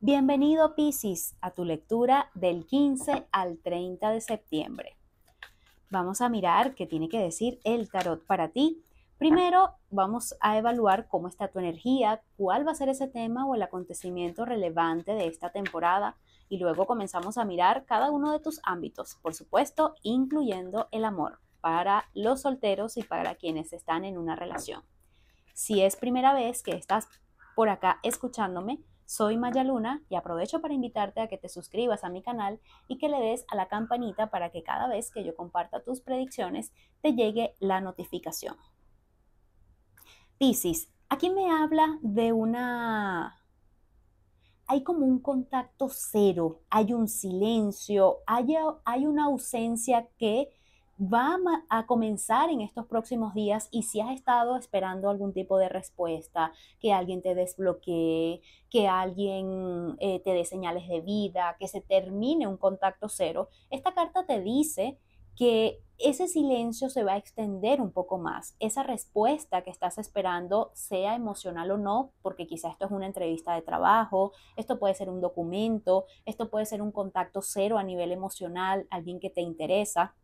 Bienvenido Piscis a tu lectura del 15 al 30 de septiembre. Vamos a mirar qué tiene que decir el tarot para ti. Primero vamos a evaluar cómo está tu energía, cuál va a ser ese tema o el acontecimiento relevante de esta temporada y luego comenzamos a mirar cada uno de tus ámbitos, por supuesto, incluyendo el amor para los solteros y para quienes están en una relación. Si es primera vez que estás por acá escuchándome, soy Maya Luna y aprovecho para invitarte a que te suscribas a mi canal y que le des a la campanita para que cada vez que yo comparta tus predicciones te llegue la notificación. Piscis, aquí me habla de una... Hay como un contacto cero, hay un silencio, hay una ausencia que va a comenzar en estos próximos días y si has estado esperando algún tipo de respuesta, que alguien te desbloquee, que alguien eh, te dé señales de vida, que se termine un contacto cero, esta carta te dice que ese silencio se va a extender un poco más. Esa respuesta que estás esperando, sea emocional o no, porque quizá esto es una entrevista de trabajo, esto puede ser un documento, esto puede ser un contacto cero a nivel emocional, alguien que te interesa,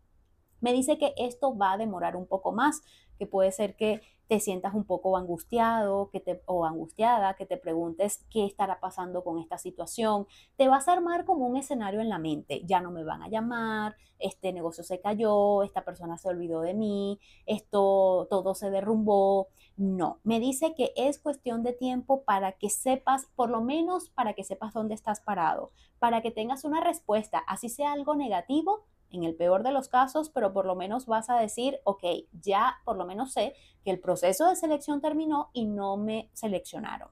me dice que esto va a demorar un poco más, que puede ser que te sientas un poco angustiado que te, o angustiada, que te preguntes qué estará pasando con esta situación. Te vas a armar como un escenario en la mente. Ya no me van a llamar, este negocio se cayó, esta persona se olvidó de mí, esto todo se derrumbó. No, me dice que es cuestión de tiempo para que sepas, por lo menos para que sepas dónde estás parado, para que tengas una respuesta, así sea algo negativo, en el peor de los casos, pero por lo menos vas a decir, ok, ya por lo menos sé que el proceso de selección terminó y no me seleccionaron.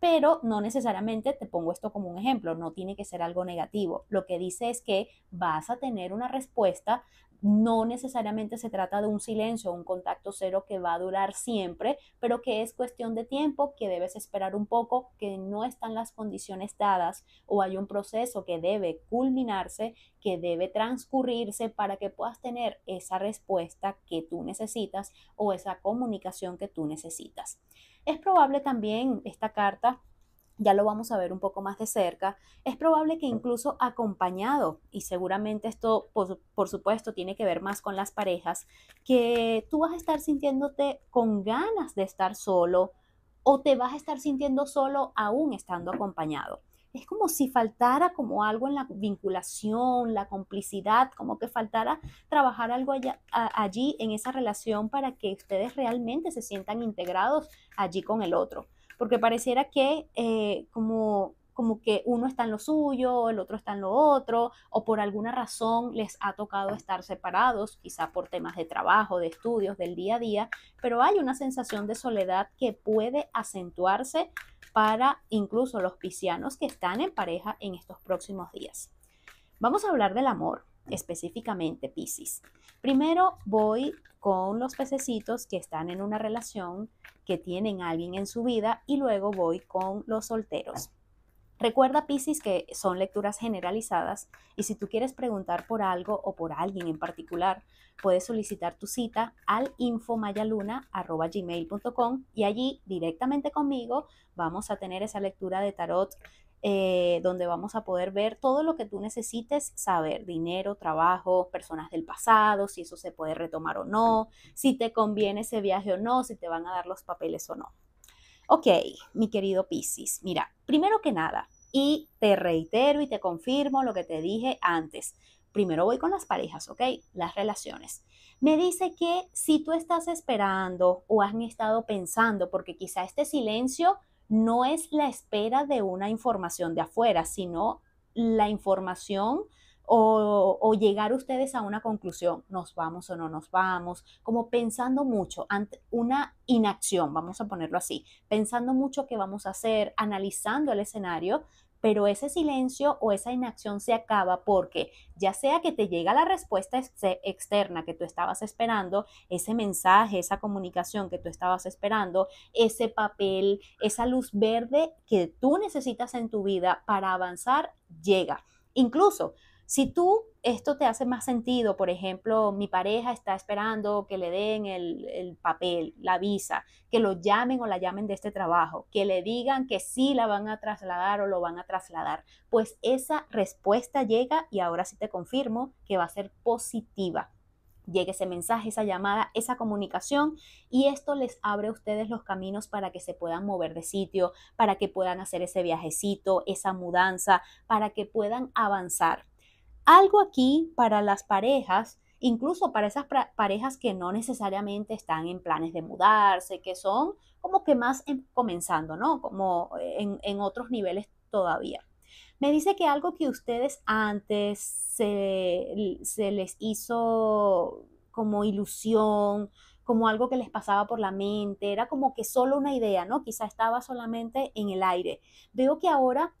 Pero no necesariamente, te pongo esto como un ejemplo, no tiene que ser algo negativo. Lo que dice es que vas a tener una respuesta no necesariamente se trata de un silencio, un contacto cero que va a durar siempre, pero que es cuestión de tiempo, que debes esperar un poco, que no están las condiciones dadas o hay un proceso que debe culminarse, que debe transcurrirse para que puedas tener esa respuesta que tú necesitas o esa comunicación que tú necesitas. Es probable también esta carta ya lo vamos a ver un poco más de cerca, es probable que incluso acompañado, y seguramente esto por, supuesto tiene que ver más con las parejas, que tú vas a estar sintiéndote con ganas de estar solo o te vas a estar sintiendo solo aún estando acompañado. Es como si faltara como algo en la vinculación, la complicidad, como que faltara trabajar algo allí en esa relación para que ustedes realmente se sientan integrados allí con el otro porque pareciera que eh, como, como que uno está en lo suyo, el otro está en lo otro, o por alguna razón les ha tocado estar separados, quizá por temas de trabajo, de estudios, del día a día, pero hay una sensación de soledad que puede acentuarse para incluso los piscianos que están en pareja en estos próximos días. Vamos a hablar del amor específicamente Pisces. Primero voy con los pececitos que están en una relación, que tienen alguien en su vida y luego voy con los solteros. Recuerda, Piscis, que son lecturas generalizadas y si tú quieres preguntar por algo o por alguien en particular, puedes solicitar tu cita al infomayaluna.gmail.com y allí directamente conmigo vamos a tener esa lectura de tarot eh, donde vamos a poder ver todo lo que tú necesites saber, dinero, trabajo, personas del pasado, si eso se puede retomar o no, si te conviene ese viaje o no, si te van a dar los papeles o no. Ok, mi querido Piscis, mira, primero que nada, y te reitero y te confirmo lo que te dije antes. Primero voy con las parejas, ¿ok? Las relaciones. Me dice que si tú estás esperando o has estado pensando, porque quizá este silencio no es la espera de una información de afuera, sino la información o, llegar ustedes a una conclusión, nos vamos o no nos vamos, como pensando mucho, ante una inacción, vamos a ponerlo así, pensando mucho qué vamos a hacer, analizando el escenario, pero ese silencio o esa inacción se acaba porque ya sea que te llega la respuesta externa que tú estabas esperando, ese mensaje, esa comunicación que tú estabas esperando, ese papel, esa luz verde que tú necesitas en tu vida para avanzar, llega. Incluso si tú esto te hace más sentido, por ejemplo, mi pareja está esperando que le den el, papel, la visa, que lo llamen o la llamen de este trabajo, que le digan que sí la van a trasladar o lo van a trasladar, pues esa respuesta llega y ahora sí te confirmo que va a ser positiva. Llega ese mensaje, esa llamada, esa comunicación y esto les abre a ustedes los caminos para que se puedan mover de sitio, para que puedan hacer ese viajecito, esa mudanza, para que puedan avanzar algo aquí para las parejas, incluso para esas parejas que no necesariamente están en planes de mudarse, que son como que más em, comenzando, ¿no? Como eh, en, otros niveles todavía. Me dice que algo que ustedes antes se, se les hizo como ilusión, como algo que les pasaba por la mente, era como que solo una idea, ¿no? Quizá estaba solamente en el aire. Veo que ahora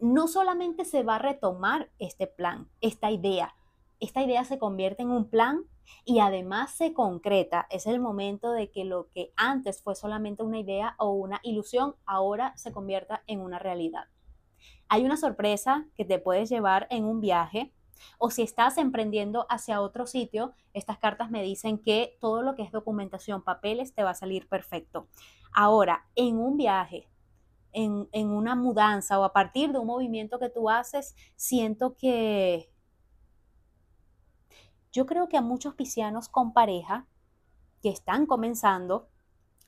no solamente se va a retomar este plan, esta idea, esta idea se convierte en un plan y además se concreta. Es el momento de que lo que antes fue solamente una idea o una ilusión, ahora se convierta en una realidad. Hay una sorpresa que te puedes llevar en un viaje o si estás emprendiendo hacia otro sitio, estas cartas me dicen que todo lo que es documentación, papeles, te va a salir perfecto. Ahora, en un viaje, en, una mudanza o a partir de un movimiento que tú haces, siento que yo creo que a muchos piscianos con pareja que están comenzando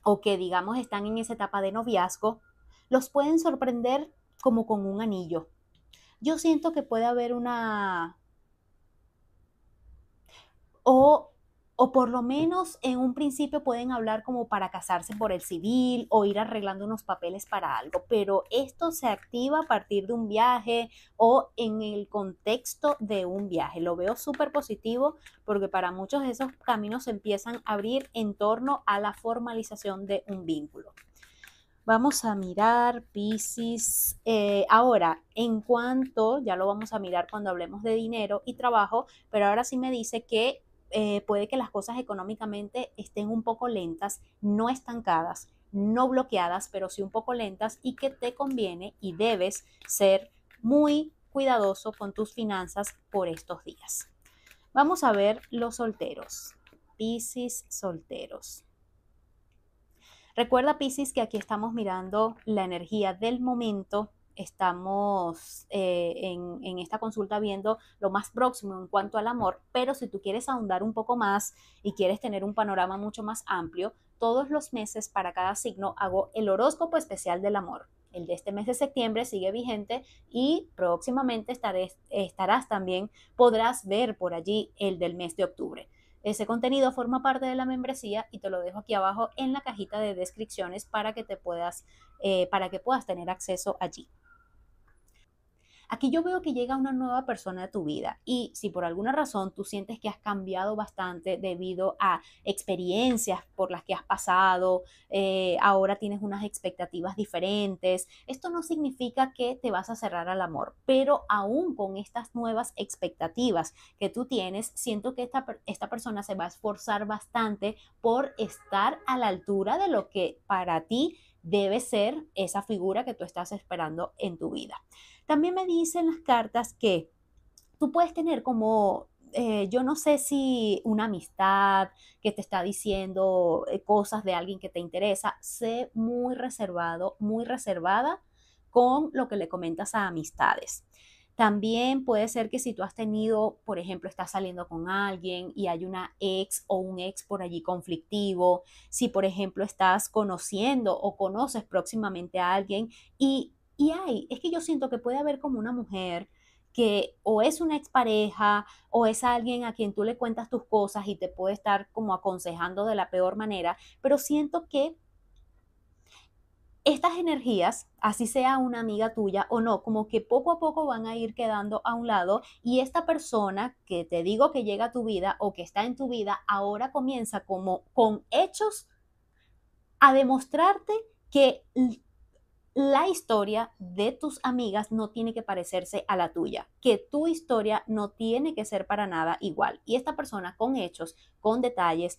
o que digamos están en esa etapa de noviazgo, los pueden sorprender como con un anillo. Yo siento que puede haber una... o o por lo menos en un principio pueden hablar como para casarse por el civil o ir arreglando unos papeles para algo, pero esto se activa a partir de un viaje o en el contexto de un viaje. Lo veo súper positivo porque para muchos de esos caminos se empiezan a abrir en torno a la formalización de un vínculo. Vamos a mirar Pisces. Eh, ahora, en cuanto, ya lo vamos a mirar cuando hablemos de dinero y trabajo, pero ahora sí me dice que eh, puede que las cosas económicamente estén un poco lentas, no estancadas, no bloqueadas, pero sí un poco lentas y que te conviene y debes ser muy cuidadoso con tus finanzas por estos días. Vamos a ver los solteros, Piscis solteros. Recuerda, Piscis, que aquí estamos mirando la energía del momento, estamos eh, en, esta consulta viendo lo más próximo en cuanto al amor, pero si tú quieres ahondar un poco más y quieres tener un panorama mucho más amplio, todos los meses para cada signo hago el horóscopo especial del amor. El de este mes de septiembre sigue vigente y próximamente estarás también, podrás ver por allí el del mes de octubre. Ese contenido forma parte de la membresía y te lo dejo aquí abajo en la cajita de descripciones para que te puedas, eh, para que puedas tener acceso allí. Aquí yo veo que llega una nueva persona a tu vida y si por alguna razón tú sientes que has cambiado bastante debido a experiencias por las que has pasado, eh, ahora tienes unas expectativas diferentes, esto no significa que te vas a cerrar al amor, pero aún con estas nuevas expectativas que tú tienes, siento que esta, esta persona se va a esforzar bastante por estar a la altura de lo que para ti debe ser esa figura que tú estás esperando en tu vida. También me dicen las cartas que tú puedes tener como eh, yo no sé si una amistad que te está diciendo eh, cosas de alguien que te interesa, sé muy reservado, muy reservada con lo que le comentas a amistades. También puede ser que si tú has tenido, por ejemplo, estás saliendo con alguien y hay una ex o un ex por allí conflictivo, si por ejemplo estás conociendo o conoces próximamente a alguien y y hay, es que yo siento que puede haber como una mujer que o es una expareja o es alguien a quien tú le cuentas tus cosas y te puede estar como aconsejando de la peor manera, pero siento que estas energías, así sea una amiga tuya o no, como que poco a poco van a ir quedando a un lado y esta persona que te digo que llega a tu vida o que está en tu vida, ahora comienza como con hechos a demostrarte que la historia de tus amigas no tiene que parecerse a la tuya, que tu historia no tiene que ser para nada igual. Y esta persona con hechos, con detalles,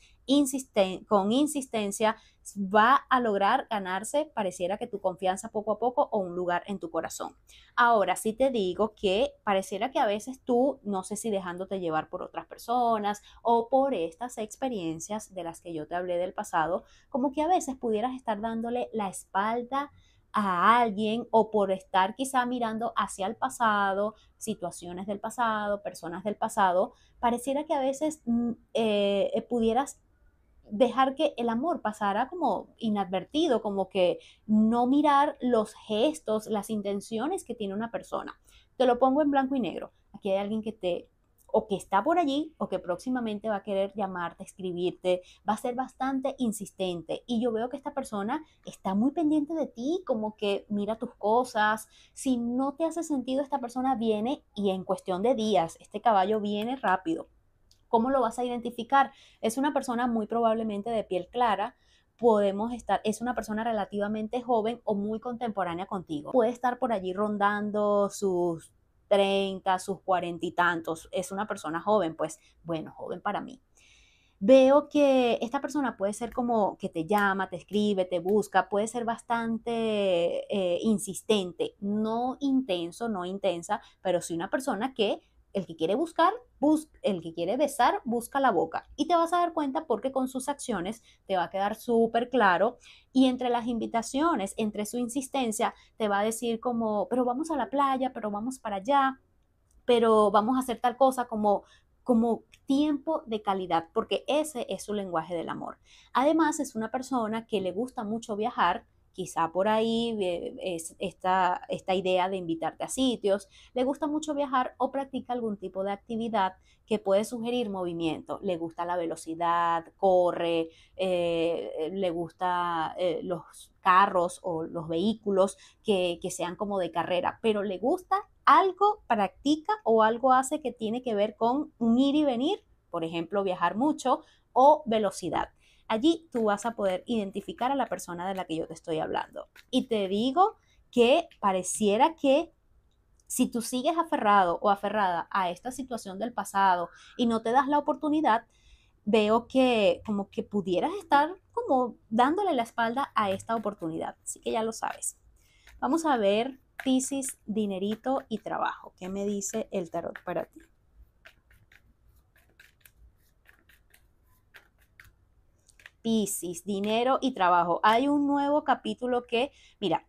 con insistencia, va a lograr ganarse, pareciera que tu confianza poco a poco o un lugar en tu corazón. Ahora sí te digo que pareciera que a veces tú, no sé si dejándote llevar por otras personas o por estas experiencias de las que yo te hablé del pasado, como que a veces pudieras estar dándole la espalda a alguien o por estar quizá mirando hacia el pasado, situaciones del pasado, personas del pasado, pareciera que a veces mm, eh, eh, pudieras dejar que el amor pasara como inadvertido, como que no mirar los gestos, las intenciones que tiene una persona. Te lo pongo en blanco y negro. Aquí hay alguien que te o que está por allí o que próximamente va a querer llamarte, escribirte, va a ser bastante insistente. Y yo veo que esta persona está muy pendiente de ti, como que mira tus cosas. Si no te hace sentido, esta persona viene y en cuestión de días, este caballo viene rápido. ¿Cómo lo vas a identificar? Es una persona muy probablemente de piel clara, podemos estar, es una persona relativamente joven o muy contemporánea contigo. Puede estar por allí rondando sus 30, sus cuarenta y tantos, es una persona joven, pues bueno, joven para mí. Veo que esta persona puede ser como que te llama, te escribe, te busca, puede ser bastante eh, insistente, no intenso, no intensa, pero sí una persona que el que quiere buscar, el que quiere besar, busca la boca. Y te vas a dar cuenta porque con sus acciones te va a quedar súper claro. Y entre las invitaciones, entre su insistencia, te va a decir como, pero vamos a la playa, pero vamos para allá, pero vamos a hacer tal cosa como como tiempo de calidad, porque ese es su lenguaje del amor. Además, es una persona que le gusta mucho viajar, Quizá por ahí eh, es esta, esta idea de invitarte a sitios. Le gusta mucho viajar o practica algún tipo de actividad que puede sugerir movimiento. Le gusta la velocidad, corre, eh, le gusta eh, los carros o los vehículos que, que sean como de carrera, pero le gusta algo, practica o algo hace que tiene que ver con un ir y venir, por ejemplo, viajar mucho o velocidad. Allí tú vas a poder identificar a la persona de la que yo te estoy hablando. Y te digo que pareciera que si tú sigues aferrado o aferrada a esta situación del pasado y no te das la oportunidad, veo que como que pudieras estar como dándole la espalda a esta oportunidad. Así que ya lo sabes. Vamos a ver Pisces, dinerito y trabajo. ¿Qué me dice el tarot para ti? Pisces, dinero y trabajo. Hay un nuevo capítulo que, mira,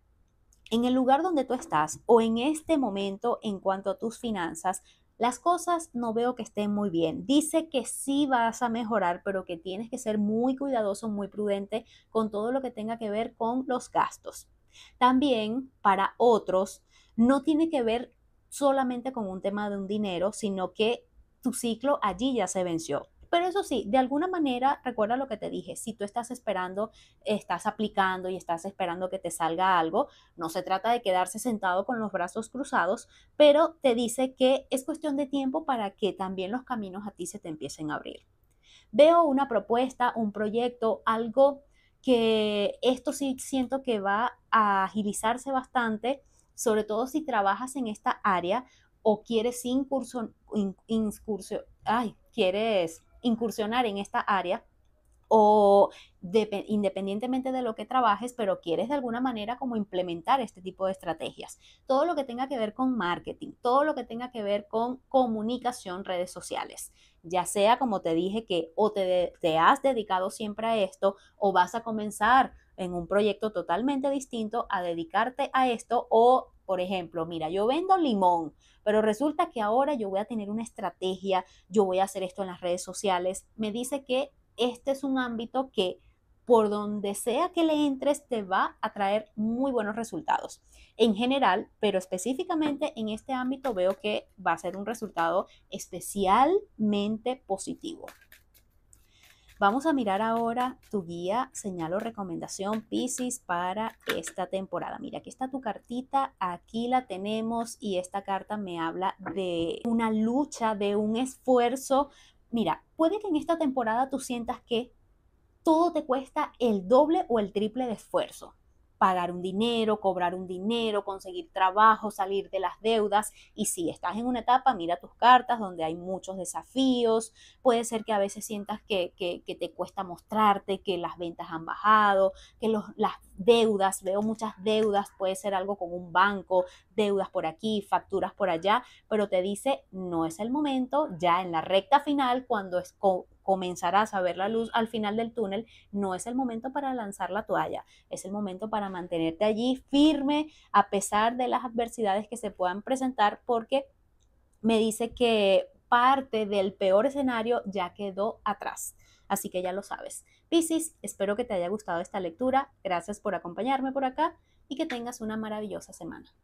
en el lugar donde tú estás o en este momento en cuanto a tus finanzas, las cosas no veo que estén muy bien. Dice que sí vas a mejorar, pero que tienes que ser muy cuidadoso, muy prudente con todo lo que tenga que ver con los gastos. También para otros, no tiene que ver solamente con un tema de un dinero, sino que tu ciclo allí ya se venció. Pero eso sí, de alguna manera, recuerda lo que te dije, si tú estás esperando, estás aplicando y estás esperando que te salga algo, no se trata de quedarse sentado con los brazos cruzados, pero te dice que es cuestión de tiempo para que también los caminos a ti se te empiecen a abrir. Veo una propuesta, un proyecto, algo que esto sí siento que va a agilizarse bastante, sobre todo si trabajas en esta área o quieres incursión, ay, quieres incursionar en esta área o independientemente de lo que trabajes, pero quieres de alguna manera como implementar este tipo de estrategias. Todo lo que tenga que ver con marketing, todo lo que tenga que ver con comunicación, redes sociales, ya sea como te dije que o te, te has dedicado siempre a esto o vas a comenzar en un proyecto totalmente distinto a dedicarte a esto o por ejemplo, mira, yo vendo limón, pero resulta que ahora yo voy a tener una estrategia, yo voy a hacer esto en las redes sociales. Me dice que este es un ámbito que por donde sea que le entres te va a traer muy buenos resultados. En general, pero específicamente en este ámbito veo que va a ser un resultado especialmente positivo. Vamos a mirar ahora tu guía, señal recomendación Pisces para esta temporada. Mira, aquí está tu cartita, aquí la tenemos y esta carta me habla de una lucha, de un esfuerzo. Mira, puede que en esta temporada tú sientas que todo te cuesta el doble o el triple de esfuerzo pagar un dinero, cobrar un dinero, conseguir trabajo, salir de las deudas. Y si estás en una etapa, mira tus cartas donde hay muchos desafíos. Puede ser que a veces sientas que, que, te cuesta mostrarte, que las ventas han bajado, que los, las deudas, veo muchas deudas, puede ser algo con un banco, deudas por aquí, facturas por allá, pero te dice, no es el momento, ya en la recta final, cuando es, comenzarás a ver la luz al final del túnel, no es el momento para lanzar la toalla, es el momento para mantenerte allí firme a pesar de las adversidades que se puedan presentar porque me dice que parte del peor escenario ya quedó atrás. Así que ya lo sabes. Piscis, espero que te haya gustado esta lectura. Gracias por acompañarme por acá y que tengas una maravillosa semana.